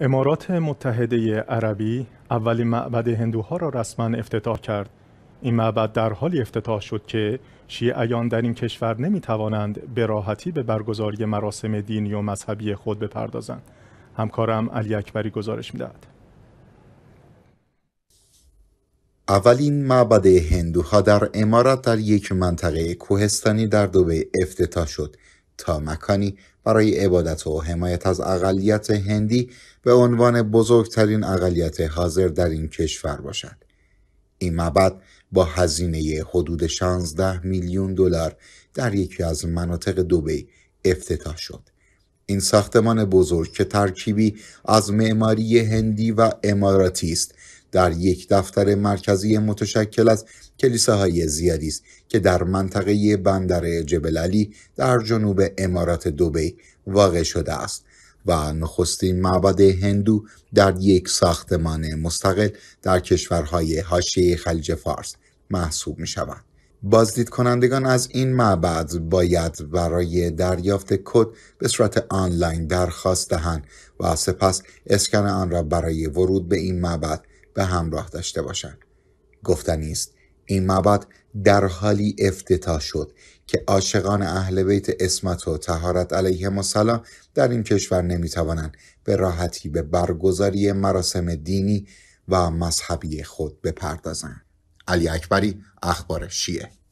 امارات متحده عربی اولین معبد هندوها را رسما افتتاح کرد این معبد در حالی افتتاح شد که شیعیان در این کشور نمی توانند به راحتی به برگزاری مراسم دینی و مذهبی خود بپردازند همکارم علی اکبری گزارش می دهد. اولین معبد هندوها در امارات در یک منطقه کوهستانی در دوبه افتتاح شد تا مکانی برای عبادت و حمایت از اقلیت هندی به عنوان بزرگترین اقلیت حاضر در این کشور باشد. این معبد با هزینه حدود 16 میلیون دلار در یکی از مناطق دوبی افتتاح شد. این ساختمان بزرگ که ترکیبی از معماری هندی و اماراتی است در یک دفتر مرکزی متشکل از کلیساهای زیادی است که در منطقه بندر جبل علی در جنوب امارات دوبی واقع شده است و نخستین معبد هندو در یک ساختمان مستقل در کشورهای حاشیه خلیج فارس محسوب می شود. بازدید کنندگان از این معبد باید برای دریافت کد به صورت آنلاین درخواست دهند و سپس اسکن آن را برای ورود به این معبد به همراه داشته باشند گفتنی است این معبد در حالی افتتاح شد که عاشقان اهل بیت اسمت و تهارت علیه مسلا در این کشور نمیتوانند به راحتی به برگزاری مراسم دینی و مذهبی خود بپردازند علی اکبری اخبار شیعه